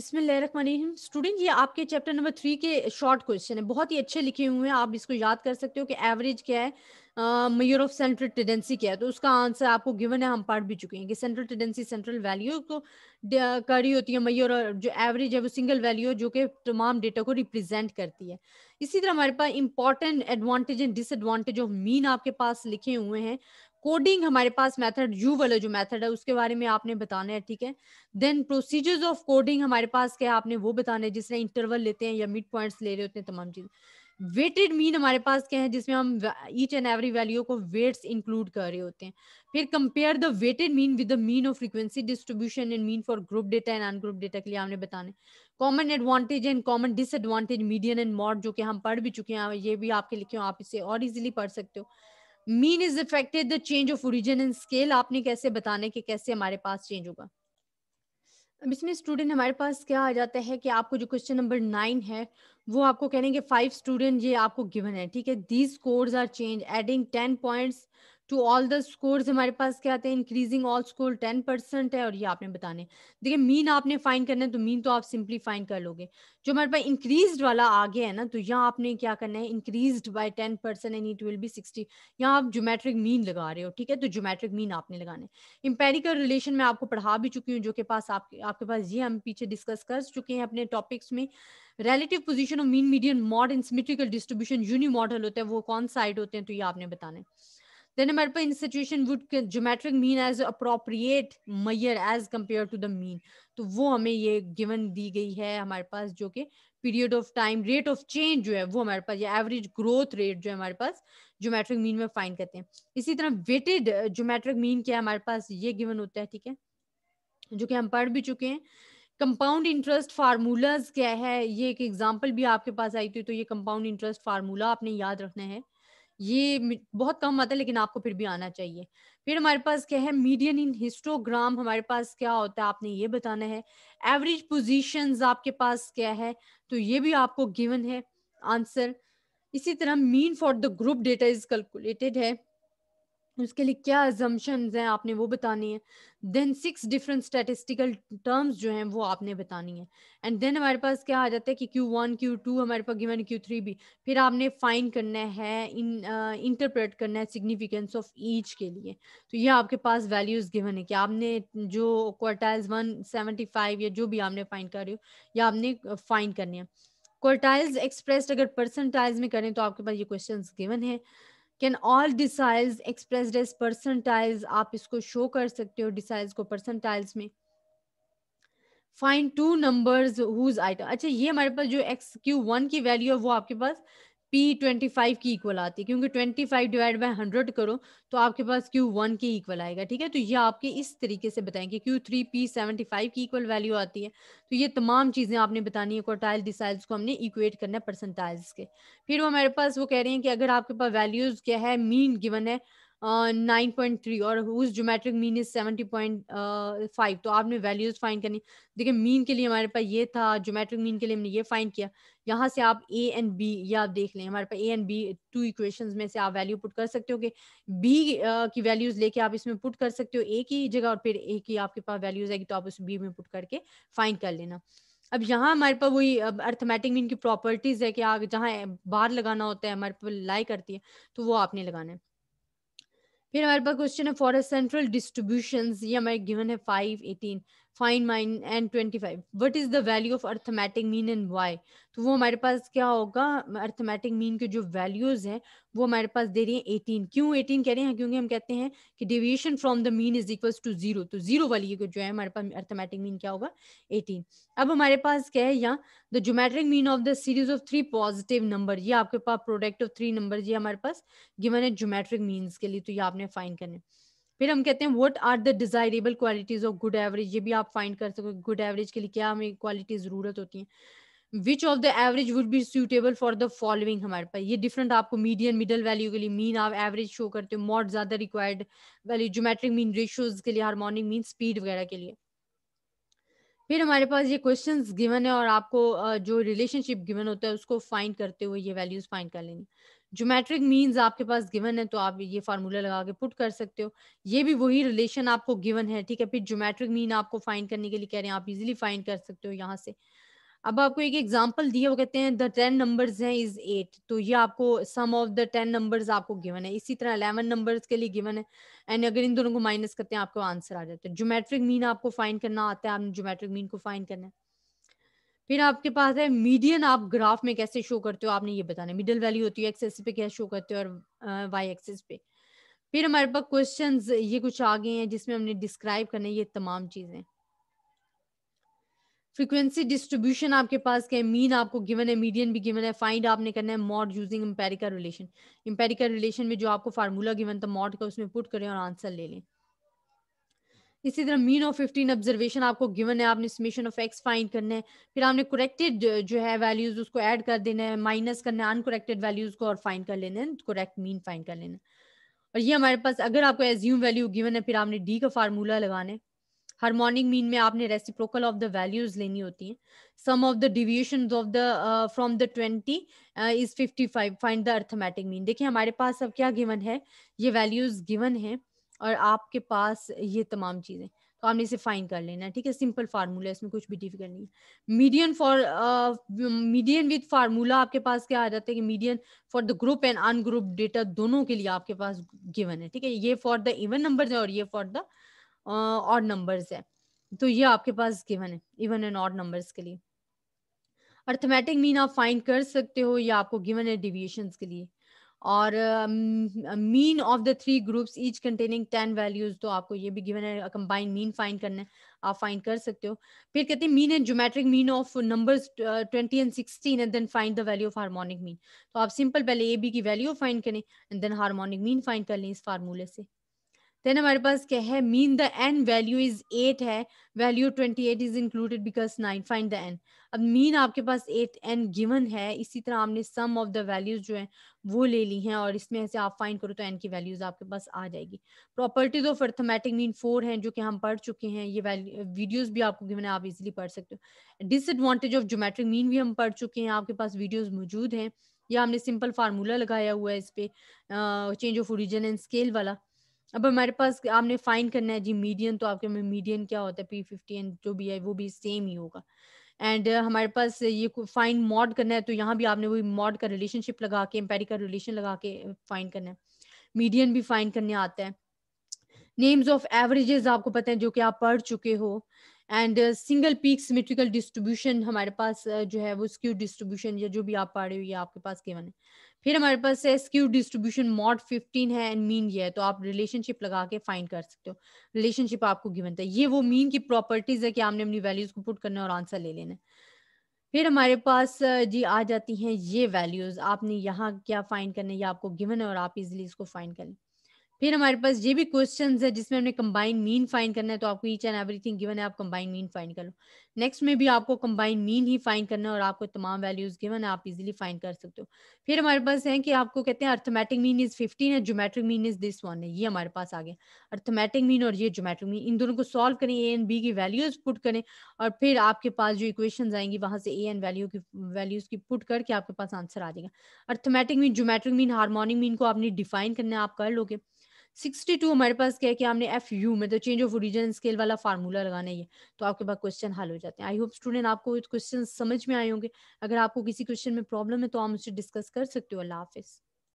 student ये आपके chapter number three के शॉर्ट क्वेश्चन है बहुत ही अच्छे लिखे हुए हैं आप इसको याद कर सकते हो कि एवरेज क्या है मयूर ऑफ सेंट्रल टेंडेंसी क्या है तो उसका आंसर आपको गिवन है हम पढ़ भी चुके हैं कि सेंट्रल टेंडेंसी सेंट्रल वैल्यू को कर रही होती है मयूर जो एवरेज है वो सिंगल वैल्यू है जो कि तमाम डेटा को रिप्रेजेंट करती है इसी तरह हमारे पास important advantage and disadvantage of mean आपके पास लिखे हुए हैं कोडिंग हमारे पास मेथड यू वाला जो मेथड है उसके बारे में आपने बताना है ठीक है देन प्रोसीजर्स ऑफ कोडिंग हमारे पास क्या है आपने वो बताना है जिसने इंटरवल लेते हैं या मिड पॉइंट्स ले रहे होते हैं तमाम चीज़ वेटेड मीन हमारे पास क्या है जिसमें हम ईच एंड एवरी वैल्यू को वेट्स इंक्लूड कर रहे होते हैं फिर compare the weighted mean with the mean of frequency distribution and mean for group data and ungroup data के लिए हमने बताने common advantage and common disadvantage median and mode जो कि हम पढ़ भी चुके हैं ये भी आपके लिखे हो आप इसे और इजिली पढ़ सकते हो mean is affected the change of origin and scale आपने कैसे बताने कि कैसे हमारे पास चेंज होगा अब इसमें स्टूडेंट हमारे पास क्या आ जाता है कि आपको जो क्वेश्चन नंबर नाइन है वो आपको कह रहे हैं कि फाइव स्टूडेंट ये आपको गिवन है ठीक है these codes are change adding ten points to all the scores हमारे पास क्या आते हैं increasing all score ten percent है और ये आपने बताने देखिए मीन आपने फाइन करना है तो मीन तो आप सिंपली फाइन कर लोगे जो हमारे पास इंक्रीज वाला आगे है ना तो यहाँ आपने क्या करना है increase by ten percent and it will be sixty यहाँ आप जोमेट्रिक मीन लगा रहे हो ठीक है तो जोमेट्रिक मीन आपने लगाने इम्पेरिकल रिलेशन में आपको पढ़ा भी चुकी हूँ जो के पास आप, आपके पास ये हम पीछे डिस्कस कर चुके हैं अपने टॉपिक्स में relative position of mean medium mode and symmetrical distribution unimodal होता है वो कौन साइड होते हैं तो ये आपने बताना है हमारे पास in situation would geometric mean as appropriate measure as compare to the mean तो वो हमें ये गिवन दी गई है हमारे पास जो कि period of time rate of change जो है वो हमारे पास या एवरेज ग्रोथ रेट जो है हमारे पास ज्योमेट्रिक मीन में फाइंड करते हैं इसी तरह वेटेड ज्योमेट्रिक मीन क्या हमारे पास ये गिवन होता है ठीक है जो कि हम पढ़ भी चुके हैं कंपाउंड इंटरेस्ट फार्मूलाज क्या है ये एक एग्जाम्पल भी आपके पास आई थी तो ये कंपाउंड इंटरेस्ट फार्मूला आपने याद रखना है ये बहुत कम आता है लेकिन आपको फिर भी आना चाहिए फिर हमारे पास क्या है मीडियन इन हिस्टोग्राम हमारे पास क्या होता है आपने ये बताना है एवरेज पोजिशन आपके पास क्या है तो ये भी आपको गिवन है आंसर इसी तरह mean for the group data is calculated है उसके लिए क्या एजम्पन्स हैं आपने वो बतानी है then six different statistical terms जो हैं वो आपने बतानी है एंड देन हमारे पास क्या आ जाता है कि क्यू वन क्यू टू हमारे पास गिवन क्यू थ्री भी फिर आपने फाइन करना है इन इंटरप्रेट uh, करना है सिग्निफिकेंस ऑफ ईच के लिए तो ये आपके पास वैल्यूज़ गिवन है कि आपने जो क्वार्टाइल्स वन सेवेंटी फाइव या जो भी आपने फाइन कर रहे हो या आपने फाइन uh, करने हैं क्वार्टाइल्स एक्सप्रेस अगर परसेंटाइज में करें तो आपके पास ये क्वेश्चन गिवन है can all deciles express as percentiles आप इसको शो कर सकते हो डिसाइल्स को परसेंटाइल्स में find two numbers whose item अच्छा ये हमारे पास जो एक्स क्यू वन की वैल्यू है वो आपके पास पी ट्वेंटी फाइव की इक्वल आती है क्योंकि twenty five divide by hundred करो तो आपके पास क्यू वन की इक्वल आएगा ठीक है तो ये आपके इस तरीके से बताएंगे Q three P seventy five की इक्वल वैल्यू आती है तो ये तमाम चीज़ें आपने बतानी है क्वार्टाइल डिसाइल्स को हमने इक्वेट करना है परसेंटाइल्स के फिर वो हमारे पास वो कह रहे हैं कि अगर आपके पास वैल्यूज़ क्या है मीन गिवन है नाइन पॉइंट थ्री और whose geometric mean is seventy point five तो आपने वैल्यूज फाइन करनी देखिए मीन के लिए हमारे पास ये था ज्योमेट्रिक मीन के लिए हमने ये फाइन किया यहाँ से आप ए एंड बी ये आप देख लें हमारे पास A and B two equation में से आप वैल्यू पुट कर सकते हो कि बी uh, की वैल्यूज लेके आप इसमें पुट कर सकते हो ए की जगह और फिर ए की आपके पास वैल्यूज आएगी तो आप उस बी में पुट करके फाइन कर लेना अब यहाँ हमारे पास वही अर्थमेटिक मीन की प्रॉपर्टीज है कि आप जहाँ बार लगाना होता है हमारे पास लाई करती है तो वो आपने लगाना है फिर हमारे पास क्वेश्चन है फॉर अ सेंट्रल डिस्ट्रीब्यूशन ये हमारे गिवन है five eighteen fine mine and twenty five what is the value of arithmetic mean and Y तो वो हमारे पास क्या होगा अर्थमेटिक मीन के जो वैल्यूज़ हैं वो हमारे पास दे रही है एटीन क्यों एटीन कह रहे हैं क्योंकि हम कहते हैं कि deviation from the mean is equal to zero तो जीरो वाली जो है हमारे पास अर्थमेटिक मीन क्या होगा एटीन अब हमारे पास क्या है यहाँ the geometric mean of the series of three positive number ये आपके पास प्रोडक्ट ऑफ थ्री नंबर ये हमारे पास गिवन है जोमेट्रिक मीन के लिए तो ये आपने फाइन करने फिर हम कहते हैं what are the desirable qualities of good average ये भी आप फाइंड कर सकते हो गुड एवरेज के लिए क्या हमें क्वालिटी जरूरत होती है which of the average would be suitable for the following हमारे पास ये डिफरेंट आपको मीडियम मिडल वैल्यू के लिए मीन आप एवरेज शो करते हो मॉट ज्यादा required value geometric mean ratios के लिए हारमोनिक मीन स्पीड वगैरह के लिए फिर हमारे पास ये क्वेश्चन गिवन है और आपको जो रिलेशनशिप गिवन होता है उसको फाइंड करते हुए ये वैल्यूज फाइंड कर लेनी है ज्योमेट्रिक मीन्स आपके पास गिवन है तो आप ये फार्मूला लगा के पुट कर सकते हो ये भी वही रिलेशन आपको गिवन है ठीक है फिर ज्योमेट्रिक मीन आपको फाइंड करने के लिए कह रहे हैं आप इजिली फाइंड कर सकते हो यहाँ से अब आपको एक एग्जाम्पल दिया वो कहते हैं द टेन नंबर है इज एट तो ये आपको sum of the ten number आपको गिवन है इसी तरह अलेवन नंबर्स के लिए गिवन है एंड अगर इन दोनों को माइनस करते हैं आपको आंसर आ जाता है ज्योमेट्रिक मीन आपको फाइंड करना आता है आपने ज्योमेट्रिक मीन को फाइंड करना है फिर आपके पास है मीडियन आप ग्राफ में कैसे शो करते हो आपने ये बताना मिडिल वैल्यू होती है एक्सेस पे क्या शो करते हो और वाई एक्सेस पे फिर हमारे पास क्वेश्चन ये कुछ आ गए हैं जिसमें हमने डिस्क्राइब करने ये तमाम चीजें फ्रीक्वेंसी डिस्ट्रीब्यूशन आपके पास क्या है मीन आपको गिवन है मीडियन भी गिवन है फाइंड आपने करना है mode using empirical relation empirical relation में जो आपको फार्मूला गिवन था मॉड का उसमें पुट करें और आंसर ले लें इसी तरह मीन ऑफ फिफ्टीन ऑब्जर्वेशन आपको गिवन है आपने समेशन ऑफ एक्स फाइंड करने है फिर आपने करेक्टेड uh, जो है वैल्यूज उसको ऐड कर देना है माइनस करना है अनकोरेक्टेड वैल्यूज को और फाइंड कर लेना है करेक्ट मीन फाइंड कर लेना और ये हमारे पास अगर आपको एज्यूम वैल्यू गिवन है फिर आपने डी का फार्मूला लगाना है हार्मोनिक मीन में आपने रेसिप्रोकल ऑफ द वैल्यूज लेनी होती है sum of the deviation of the from the twenty is fifty five find the arithmetic mean देखिए हमारे पास अब क्या गिवन है ये वैल्यूज गिवन है और आपके पास ये तमाम चीज़ें तो आपने इसे फाइन कर लेना है ठीक है सिंपल फार्मूला इसमें कुछ भी डिफिकल्ट नहीं है median for median with formula आपके पास क्या आ जाता है कि median for the group and ungroup data दोनों के लिए आपके पास गिवन है ठीक है ये फॉर द इवन नंबर है और ये फॉर द और नंबर्स है तो ये आपके पास गिवन है इवन एंड ऑड नंबर्स के लिए अर्थमेटिक मीन आप फाइंड कर सकते हो या आपको गिवन है डिविएशन के लिए और mean of the three groups each containing ten values तो आपको ये भी गिवन है कंबाइंड मीन फाइंड करना है आप फाइंड कर सकते हो फिर कहते हैं mean and geometric mean of numbers twenty and sixteen and then find the value of harmonic mean तो आप सिंपल पहले ए बी की वैल्यू फाइंड करें and then harmonic mean find कर लें इस फार्मूले से देन हमारे पास क्या है mean the N value is eight है value twenty eight is included because nine find the N अब मीन आपके पास एट एन गिवन है इसी तरह आपने सम ऑफ द वैल्यूज जो है वो ले ली हैं और इसमें ऐसे आप फाइंड करो तो एन की वैल्यूज आपके पास आ जाएगी properties of arithmetic mean four हैं जो कि हम पढ़ चुके हैं ये वीडियोज भी आपको गिवन है आप इजिली पढ़ सकते हो डिसएडवांटेज ऑफ ज्योमेट्रिक मीन भी हम पढ़ चुके हैं आपके पास वीडियोज मौजूद हैं या हमने सिंपल फार्मूला लगाया हुआ है इस पे change of origin and scale वाला अब हमारे पास आपने फाइन करना है जी मीडियम तो आपके में मीडियम क्या होता है पी फिफ्टी एंड जो भी है वो भी सेम ही होगा एंड uh, हमारे पास ये फाइन मॉड करना है तो यहाँ भी आपने वही मॉड का रिलेशनशिप लगा के एम्पेरिकल रिलेशन लगा के फाइन करना है मीडियम भी फाइन करने आता है नेम्स ऑफ एवरेजेस आपको पता है जो कि आप पढ़ चुके हो and single peak symmetrical distribution हमारे पास uh, जो है वो स्क्यू डिस्ट्रीब्यूशन या जो भी आप पढ़ रहे हो ये आपके पास केवन है फिर हमारे पास है स्क्यू डिस्ट्रीब्यूशन मॉड 15 है एंड मीन ये है तो आप रिलेशनशिप लगा के फाइंड कर सकते हो रिलेशनशिप आपको गिवन था ये वो मीन की प्रॉपर्टीज है कि आपने अपनी वैल्यूज को पुट करना और आंसर ले लेना फिर हमारे पास जी आ जाती हैं ये वैल्यूज आपने यहाँ क्या फाइंड है ये आपको गिवन है और आप इजिली इसको फाइंड कर लें फिर हमारे पास ये भी क्वेश्चन है जिसमें हमने कंबाइंड मीन फाइंड करना है तो आपको ईच एंड एवरीथिंग गिवन है आप कंबाइंड मीन फाइंड कर लो नेक्स्ट में भी आपको कंबाइंड मीन ही फाइंड करना है और आपको तमाम वैल्यूज गिवन है आप इजीली फाइंड कर सकते हो फिर हमारे पास है कि आपको कहते हैं अर्थमेटिक मीन इज फिफ्टीन है geometric mean is this one है ये हमारे पास आ गया अर्थमेटिक मीन और ये जोमेट्रिक मीन इन दोनों को सॉल्व करें ए एंड बी की वैल्यूज पुट करें और फिर आपके पास जो इक्वेशन आएंगी वहां से ए एंड वैल्यू की वैल्यूज की पुट करके आपके पास आंसर आ जाएगा arithmetic mean geometric mean harmonic mean को आपने डिफाइन करना है आप कर लोगे सिक्सटी टू हमारे पास क्या है कि हमने एफ यू में तो चेंज ऑफ ओरिजिन स्केल वाला फार्मूला लगाना ही है तो आपके पास क्वेश्चन हल हो जाते हैं आई होप स्टूडेंट आपको क्वेश्चन समझ में आए होंगे अगर आपको किसी क्वेश्चन में प्रॉब्लम है तो आप मुझसे डिस्कस कर सकते हो अल्लाह हाफिज़